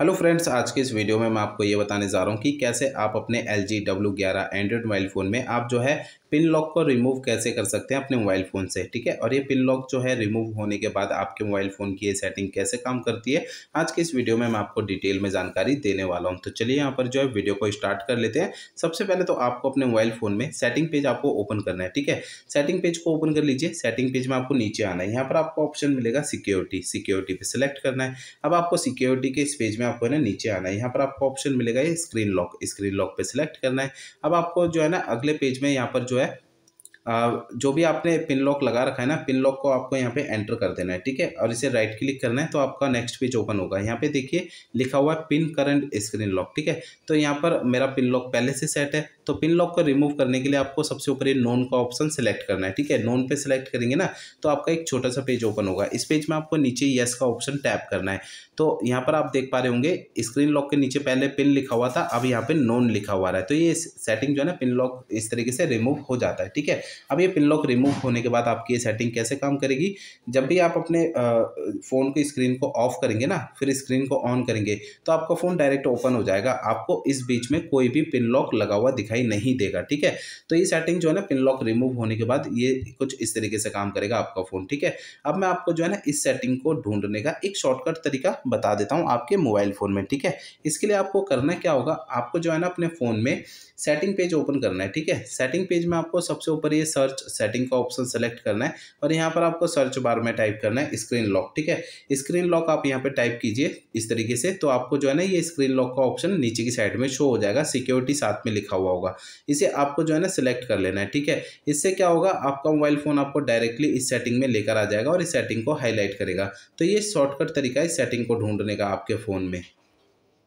hello friends आज के इस वीडियो में मैं आपको ये बताने जा रहा हूँ कि कैसे आप अपने एल जी डब्ल्यू ग्यारह एंड्रॉयड मोबाइल फ़ोन में आप जो है पिन लॉक को रिमूव कैसे कर सकते हैं अपने मोबाइल फ़ोन से ठीक है और ये पिन लॉक जो है रिमूव होने के बाद आपके मोबाइल फ़ोन की ये सेटिंग कैसे काम करती है आज के इस वीडियो में मैं आपको डिटेल में जानकारी देने वाला हूँ तो चलिए यहाँ पर जो है वीडियो को स्टार्ट कर लेते हैं सबसे पहले तो आपको अपने मोबाइल फ़ोन में सेटिंग पेज आपको ओपन करना है ठीक है सेटिंग पेज को ओपन कर लीजिए सेटिंग पेज में आपको नीचे आना है यहाँ पर आपको ऑप्शन मिलेगा सिक्योरिटी सिक्योरिटी पर सिलेक्ट करना है अब आपको सिक्योरिटी के इस पेज में में आपको है ना नीचे आना है यहाँ पर आपको ऑप्शन मिलेगा ये स्क्रीन लॉक स्क्रीन लॉक पे सिलेक्ट करना है अब आपको जो है ना अगले पेज में यहाँ पर जो है जो भी आपने पिन लॉक लगा रखा है ना पिन लॉक को आपको यहाँ पे एंटर कर देना है ठीक है और इसे राइट क्लिक करना है तो आपका नेक्स्ट पेज ओपन होगा यहाँ पे देखिए लिखा हुआ है पिन करंट स्क्रीन लॉक ठीक है तो यहाँ पर मेरा पिन लॉक पहले से सेट है तो पिन लॉक को रिमूव करने के लिए आपको सबसे ऊपर ये नोन का ऑप्शन सेलेक्ट करना है ठीक है नोन पे सेलेक्ट करेंगे ना तो आपका एक छोटा सा पेज ओपन होगा इस पेज में आपको नीचे येस का ऑप्शन टैप करना है तो यहाँ पर आप देख पा रहे होंगे स्क्रीन लॉक के नीचे पहले पिन लिखा हुआ था अब यहाँ पे नोन लिखा हुआ रहा है तो ये सेटिंग जो है ना पिन लॉक इस तरीके से रिमूव हो जाता है ठीक है अब ये पिन लॉक रिमूव होने के बाद आपकी ये सेटिंग कैसे काम करेगी जब भी आप अपने फ़ोन की स्क्रीन को ऑफ करेंगे ना फिर स्क्रीन को ऑन करेंगे तो आपका फ़ोन डायरेक्ट ओपन हो जाएगा आपको इस बीच में कोई भी पिन लॉक लगा हुआ दिखाई नहीं देगा ठीक है तो ये सेटिंग जो है ना पिन लॉक रिमूव होने के बाद ये कुछ इस तरीके से काम करेगा आपका फ़ोन ठीक है अब मैं आपको जो है ना इस सेटिंग को ढूंढने का एक शॉर्टकट तरीका बता देता हूँ आपके मोबाइल फ़ोन में ठीक है इसके लिए आपको करना क्या होगा आपको जो है ना अपने फ़ोन में सेटिंग पेज ओपन करना है ठीक है सेटिंग पेज में आपको सबसे ऊपर ये सर्च सेटिंग का ऑप्शन सेलेक्ट करना है और यहाँ पर आपको सर्च बार में टाइप करना है स्क्रीन लॉक ठीक है स्क्रीन लॉक आप यहाँ पर टाइप कीजिए इस तरीके से तो आपको जो है ना ये स्क्रीन लॉक का ऑप्शन नीचे की साइड में शो हो जाएगा सिक्योरिटी साथ में लिखा हुआ होगा इसे आपको जो है ना सिलेक्ट कर लेना है ठीक है इससे क्या होगा आपका मोबाइल फ़ोन आपको डायरेक्टली इस सेटिंग में लेकर आ जाएगा और इस सेटिंग को हाईलाइट करेगा तो ये शॉर्टकट तरीका है सेटिंग को ढूंढने का आपके फ़ोन में